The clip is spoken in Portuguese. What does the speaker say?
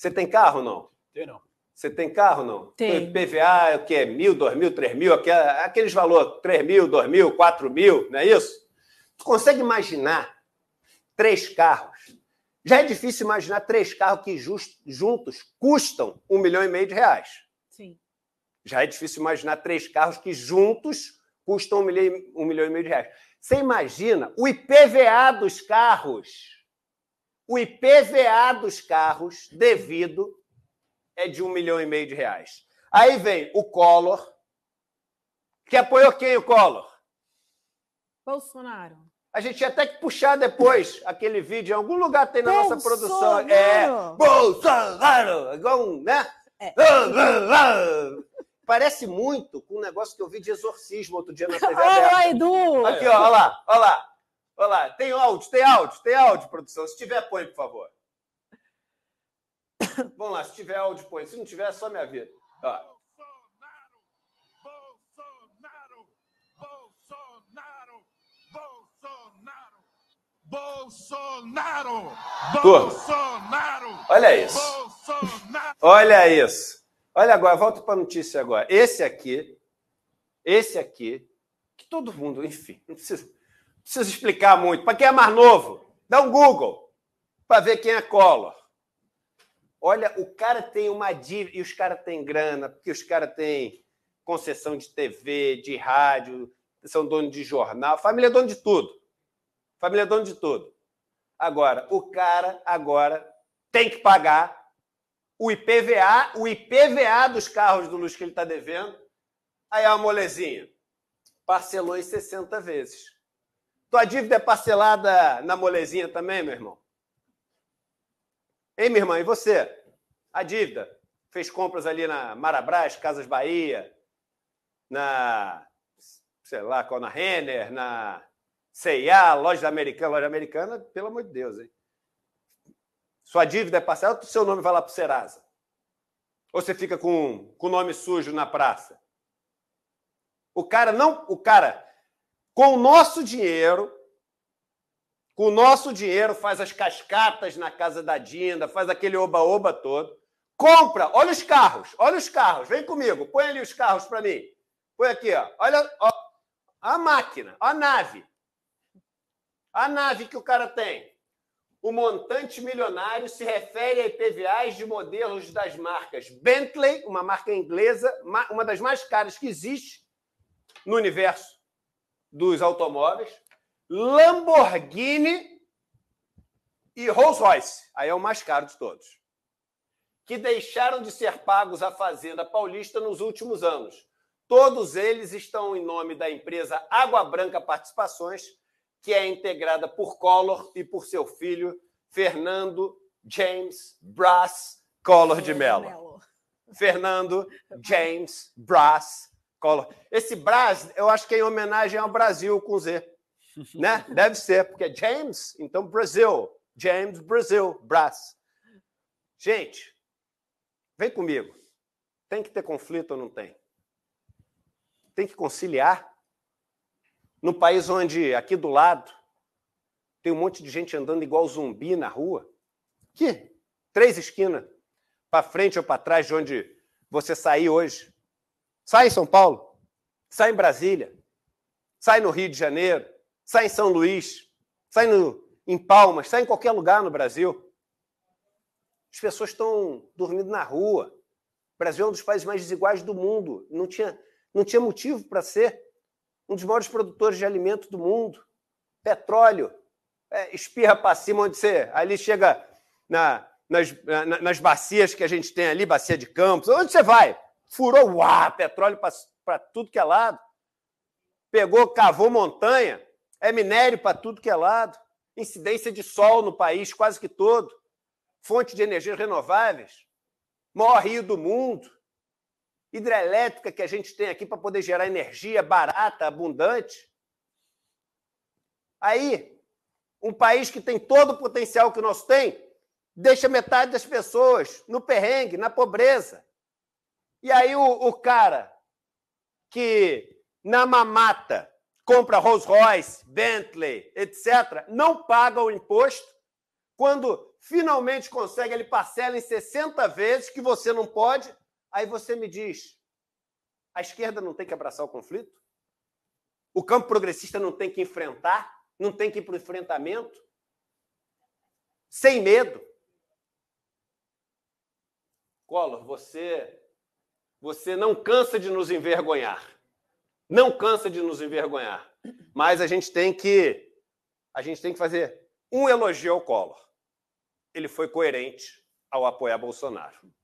Você tem carro não? Tenho não. Você tem carro não? Tem. PVA, é o que é? Mil, dois mil, três mil, aqueles valores, três mil, dois mil, quatro mil, não é isso? Tu consegue imaginar três carros? Já é difícil imaginar três carros que just, juntos custam um milhão e meio de reais. Sim. Já é difícil imaginar três carros que juntos custam um milhão, um milhão e meio de reais. Você imagina o IPVA dos carros? o IPVA dos carros devido é de um milhão e meio de reais. Aí vem o Collor, que apoiou quem o Collor? Bolsonaro. A gente ia até que puxar depois aquele vídeo, em algum lugar tem na Bolsonaro. nossa produção. É, Bolsonaro! Igual um, né? É. Parece muito com um negócio que eu vi de exorcismo outro dia na TV. Olha lá, Edu! Aqui, ó, olha lá, olha lá. Olha lá, tem áudio, tem áudio, tem áudio, produção. Se tiver, põe, por favor. Vamos lá, se tiver áudio, põe. Se não tiver, é só minha vida. Ó. Bolsonaro! Bolsonaro! Olha isso. Bolsonaro. Olha isso. Olha agora, volta para a notícia agora. Esse aqui, esse aqui, que todo mundo, enfim, não precisa precisa explicar muito. Para quem é mais novo, dá um Google para ver quem é Collor. Olha, o cara tem uma dívida, e os caras têm grana, porque os caras têm concessão de TV, de rádio, são dono de jornal, família é dono de tudo. Família é dono de tudo. Agora, o cara agora tem que pagar o IPVA, o IPVA dos carros do Luz que ele está devendo. Aí é uma molezinha. Parcelou em 60 vezes. Tua dívida é parcelada na molezinha também, meu irmão? Ei, minha irmã, e você? A dívida? Fez compras ali na Marabras, Casas Bahia, na, sei lá qual, na Renner, na Cia, loja americana, loja americana, pelo amor de Deus, hein? Sua dívida é parcelada, seu nome vai lá para o Serasa. Ou você fica com o nome sujo na praça. O cara não, o cara com o nosso dinheiro, com o nosso dinheiro, faz as cascatas na casa da Dinda, faz aquele oba-oba todo, compra, olha os carros, olha os carros, vem comigo, põe ali os carros para mim. Põe aqui, ó. olha ó, a máquina, a nave. A nave que o cara tem. O montante milionário se refere a IPVAs de modelos das marcas Bentley, uma marca inglesa, uma das mais caras que existe no universo dos automóveis, Lamborghini e Rolls-Royce. Aí é o mais caro de todos. Que deixaram de ser pagos à Fazenda Paulista nos últimos anos. Todos eles estão em nome da empresa Água Branca Participações, que é integrada por Collor e por seu filho, Fernando James Brass Collor de Mello. Fernando James Brass Collor. Esse Brás, eu acho que é em homenagem ao Brasil com Z. né? Deve ser, porque é James, então Brasil. James Brasil, Brás. Gente, vem comigo. Tem que ter conflito ou não tem? Tem que conciliar. No país onde, aqui do lado, tem um monte de gente andando igual zumbi na rua. Que três esquinas para frente ou para trás de onde você sair hoje. Sai em São Paulo, sai em Brasília, sai no Rio de Janeiro, sai em São Luís, sai no, em Palmas, sai em qualquer lugar no Brasil. As pessoas estão dormindo na rua. O Brasil é um dos países mais desiguais do mundo. Não tinha, não tinha motivo para ser um dos maiores produtores de alimento do mundo. Petróleo, é, espirra para cima onde você. Ali chega na, nas, na, nas bacias que a gente tem ali, bacia de campos. Onde você vai? furou uá, petróleo para tudo que é lado, pegou, cavou montanha, é minério para tudo que é lado, incidência de sol no país quase que todo, fonte de energias renováveis, maior rio do mundo, hidrelétrica que a gente tem aqui para poder gerar energia barata, abundante. Aí, um país que tem todo o potencial que nós tem, deixa metade das pessoas no perrengue, na pobreza. E aí o, o cara que na mamata compra Rolls Royce, Bentley, etc., não paga o imposto quando finalmente consegue, ele parcela em 60 vezes que você não pode, aí você me diz, a esquerda não tem que abraçar o conflito? O campo progressista não tem que enfrentar? Não tem que ir para o enfrentamento? Sem medo? Collor, você você não cansa de nos envergonhar. Não cansa de nos envergonhar. Mas a gente tem que a gente tem que fazer um elogio ao Collor. Ele foi coerente ao apoiar Bolsonaro.